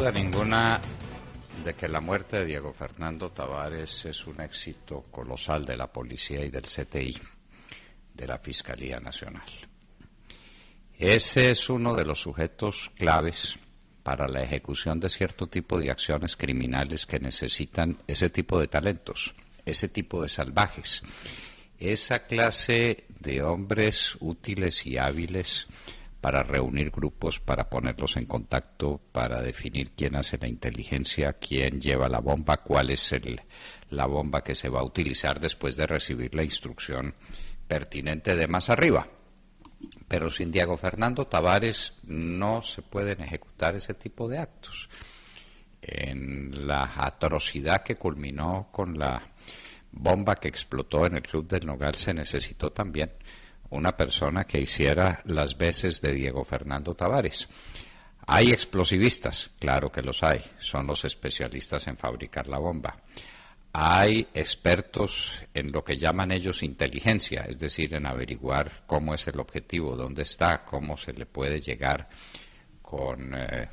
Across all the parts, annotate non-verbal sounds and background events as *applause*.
duda ninguna de que la muerte de Diego Fernando Tavares es un éxito colosal de la policía y del CTI, de la Fiscalía Nacional. Ese es uno de los sujetos claves para la ejecución de cierto tipo de acciones criminales que necesitan ese tipo de talentos, ese tipo de salvajes, esa clase de hombres útiles y hábiles para reunir grupos, para ponerlos en contacto, para definir quién hace la inteligencia, quién lleva la bomba, cuál es la bomba que se va a utilizar después de recibir la instrucción pertinente de más arriba. Pero sin Diego Fernando Tavares no se pueden ejecutar ese tipo de actos. En la atrocidad que culminó con la bomba que explotó en el Club del Nogal se necesitó también una persona que hiciera las veces de Diego Fernando Tavares. Hay explosivistas, claro que los hay, son los especialistas en fabricar la bomba. Hay expertos en lo que llaman ellos inteligencia, es decir, en averiguar cómo es el objetivo, dónde está, cómo se le puede llegar con eh,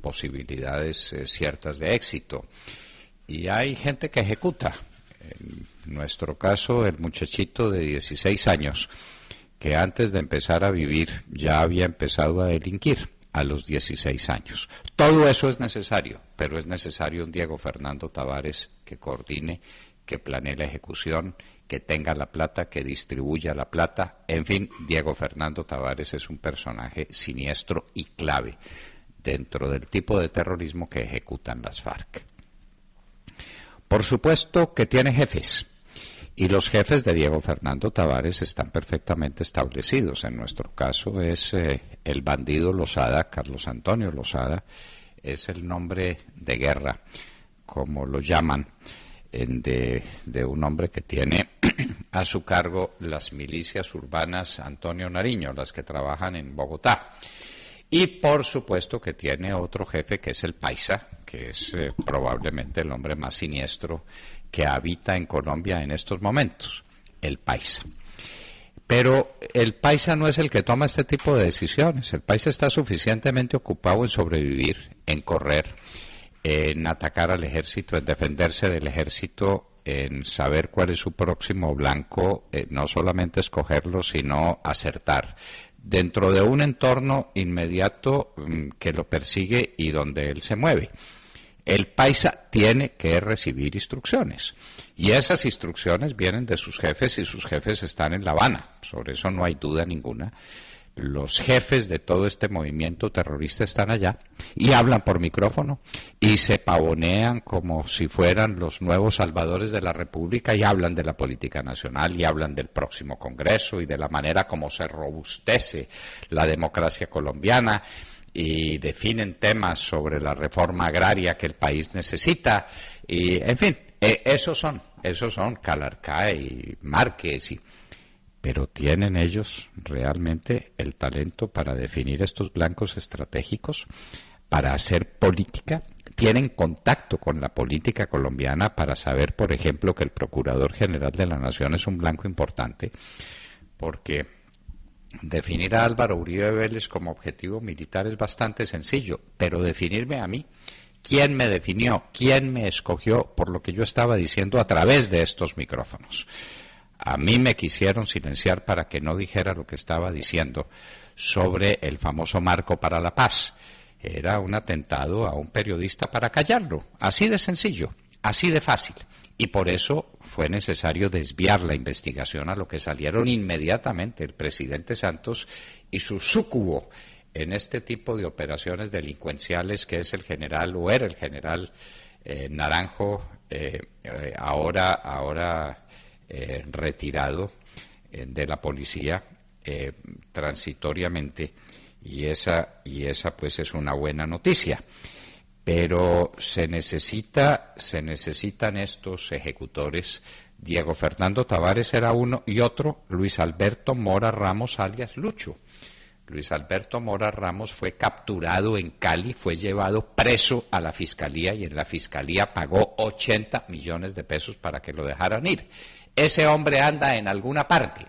posibilidades eh, ciertas de éxito. Y hay gente que ejecuta. En nuestro caso, el muchachito de 16 años que antes de empezar a vivir ya había empezado a delinquir a los 16 años. Todo eso es necesario, pero es necesario un Diego Fernando Tavares que coordine, que planee la ejecución, que tenga la plata, que distribuya la plata. En fin, Diego Fernando Tavares es un personaje siniestro y clave dentro del tipo de terrorismo que ejecutan las FARC. Por supuesto que tiene jefes, y los jefes de Diego Fernando Tavares están perfectamente establecidos. En nuestro caso es eh, el bandido Lozada, Carlos Antonio Lozada, es el nombre de guerra, como lo llaman, de, un hombre que tiene *clears throat* a su cargo las milicias urbanas Antonio Nariño, las que trabajan en Bogotá. Y por supuesto que tiene otro jefe que es el Paisa, que es eh, probablemente el hombre más siniestro que habita en Colombia en estos momentos, el paisa. Pero el paisa no es el que toma este tipo de decisiones. El paisa está suficientemente ocupado en sobrevivir, en correr, en atacar al ejército, en defenderse del ejército, en saber cuál es su próximo blanco, eh, no solamente escogerlo, sino acertar. Dentro de un entorno inmediato mm, que lo persigue y donde él se mueve. El paisa tiene que recibir instrucciones. Y esas instrucciones vienen de sus jefes y sus jefes están en La Habana. Sobre eso no hay duda ninguna. Los jefes de todo este movimiento terrorista están allá y hablan por micrófono y se pavonean como si fueran los nuevos salvadores de la República y hablan de la política nacional y hablan del próximo Congreso y de la manera como se robustece la democracia colombiana y definen temas sobre la reforma agraria que el país necesita y en fin e, esos son esos son Calarcá y Márquez y pero tienen ellos realmente el talento para definir estos blancos estratégicos para hacer política tienen contacto con la política colombiana para saber por ejemplo que el procurador general de la nación es un blanco importante porque Definir a Álvaro Uribe Vélez como objetivo militar es bastante sencillo, pero definirme a mí, quién me definió, quién me escogió por lo que yo estaba diciendo a través de estos micrófonos. A mí me quisieron silenciar para que no dijera lo que estaba diciendo sobre el famoso marco para la paz. Era un atentado a un periodista para callarlo, así de sencillo, así de fácil. Y por eso fue necesario desviar la investigación a lo que salieron inmediatamente el presidente Santos y su súcubo en este tipo de operaciones delincuenciales que es el general o era el general eh, Naranjo, eh, eh, ahora, ahora retirado de la policía transitoriamente y esa, y esa pues es una buena noticia. Pero se necesita, se necesitan estos ejecutores. Diego Fernando Tavares era uno y otro Luis Alberto Mora Ramos alias Lucho. Luis Alberto Mora Ramos fue capturado en Cali, fue llevado preso a la fiscalía y en la fiscalía pagó 80 millones de pesos para que lo dejaran ir. Ese hombre anda en alguna parte,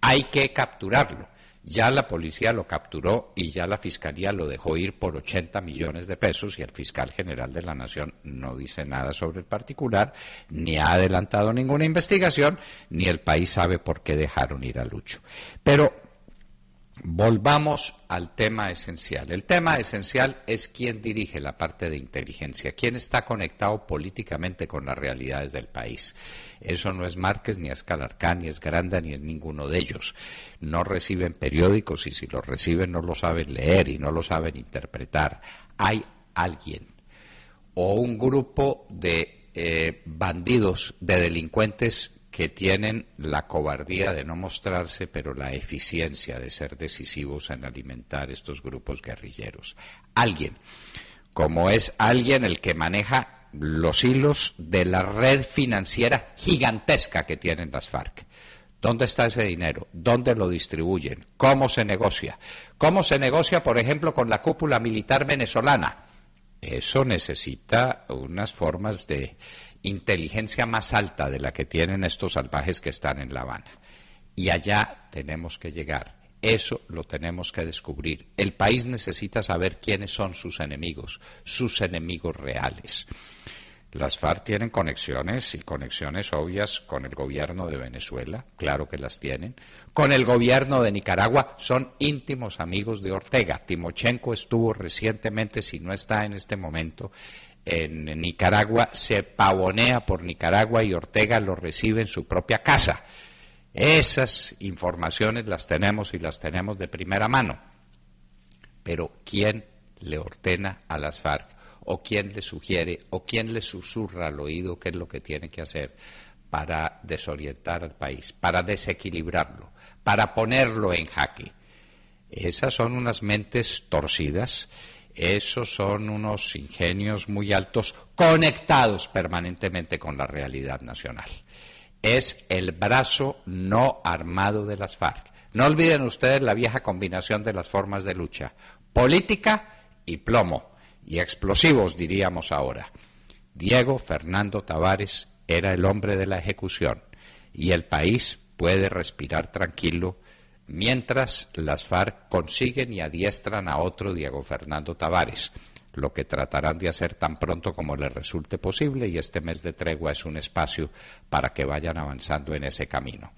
hay que capturarlo. Ya la policía lo capturó y ya la fiscalía lo dejó ir por 80 millones de pesos y el fiscal general de la Nación no dice nada sobre el particular, ni ha adelantado ninguna investigación, ni el país sabe por qué dejaron ir a Lucho. Pero Volvamos al tema esencial. El tema esencial es quién dirige la parte de inteligencia, quién está conectado políticamente con las realidades del país. Eso no es Márquez, ni es ni es Granda, ni es ninguno de ellos. No reciben periódicos y si los reciben no lo saben leer y no lo saben interpretar. Hay alguien o un grupo de eh, bandidos, de delincuentes que tienen la cobardía de no mostrarse, pero la eficiencia de ser decisivos en alimentar estos grupos guerrilleros. Alguien, como es alguien el que maneja los hilos de la red financiera gigantesca que tienen las FARC. ¿Dónde está ese dinero? ¿Dónde lo distribuyen? ¿Cómo se negocia? ¿Cómo se negocia, por ejemplo, con la cúpula militar venezolana? Eso necesita unas formas de inteligencia más alta de la que tienen estos salvajes que están en La Habana. Y allá tenemos que llegar. Eso lo tenemos que descubrir. El país necesita saber quiénes son sus enemigos, sus enemigos reales. Las FARC tienen conexiones y conexiones obvias con el gobierno de Venezuela, claro que las tienen, con el gobierno de Nicaragua, son íntimos amigos de Ortega. Timochenko estuvo recientemente, si no está en este momento, en Nicaragua, se pavonea por Nicaragua y Ortega lo recibe en su propia casa. Esas informaciones las tenemos y las tenemos de primera mano. Pero ¿quién le ordena a las FARC? ¿O quién le sugiere? ¿O quién le susurra al oído qué es lo que tiene que hacer para desorientar al país, para desequilibrarlo, para ponerlo en jaque? Esas son unas mentes torcidas esos son unos ingenios muy altos conectados permanentemente con la realidad nacional. Es el brazo no armado de las FARC. No olviden ustedes la vieja combinación de las formas de lucha, política y plomo, y explosivos diríamos ahora. Diego Fernando Tavares era el hombre de la ejecución y el país puede respirar tranquilo mientras las FARC consiguen y adiestran a otro Diego Fernando Tavares, lo que tratarán de hacer tan pronto como les resulte posible y este mes de tregua es un espacio para que vayan avanzando en ese camino.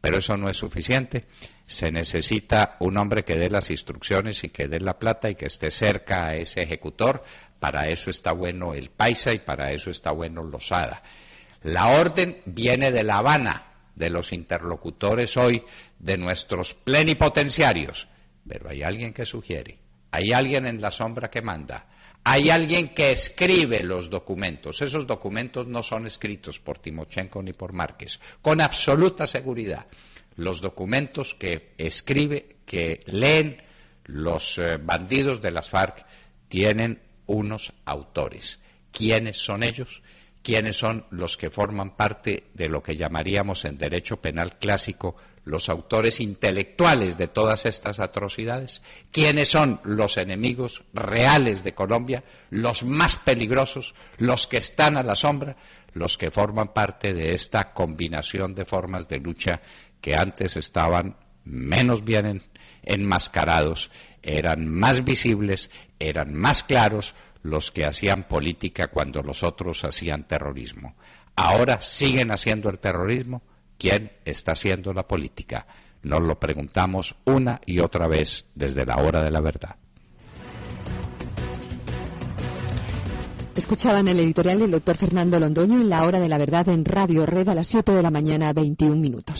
Pero eso no es suficiente. Se necesita un hombre que dé las instrucciones y que dé la plata y que esté cerca a ese ejecutor. Para eso está bueno el Paisa y para eso está bueno Losada. La orden viene de La Habana, de los interlocutores hoy, de nuestros plenipotenciarios. Pero hay alguien que sugiere, hay alguien en la sombra que manda, hay alguien que escribe los documentos. Esos documentos no son escritos por Timochenko ni por Márquez, con absoluta seguridad. Los documentos que escribe, que leen los eh, bandidos de las FARC, tienen unos autores. ¿Quiénes son ellos? quiénes son los que forman parte de lo que llamaríamos en derecho penal clásico los autores intelectuales de todas estas atrocidades, quiénes son los enemigos reales de Colombia, los más peligrosos, los que están a la sombra, los que forman parte de esta combinación de formas de lucha que antes estaban menos bien enmascarados, eran más visibles, eran más claros, los que hacían política cuando los otros hacían terrorismo. Ahora siguen haciendo el terrorismo. ¿Quién está haciendo la política? Nos lo preguntamos una y otra vez desde la hora de la verdad. Escuchaban el editorial del doctor Fernando Londoño en la hora de la verdad en Radio Red a las 7 de la mañana, 21 minutos.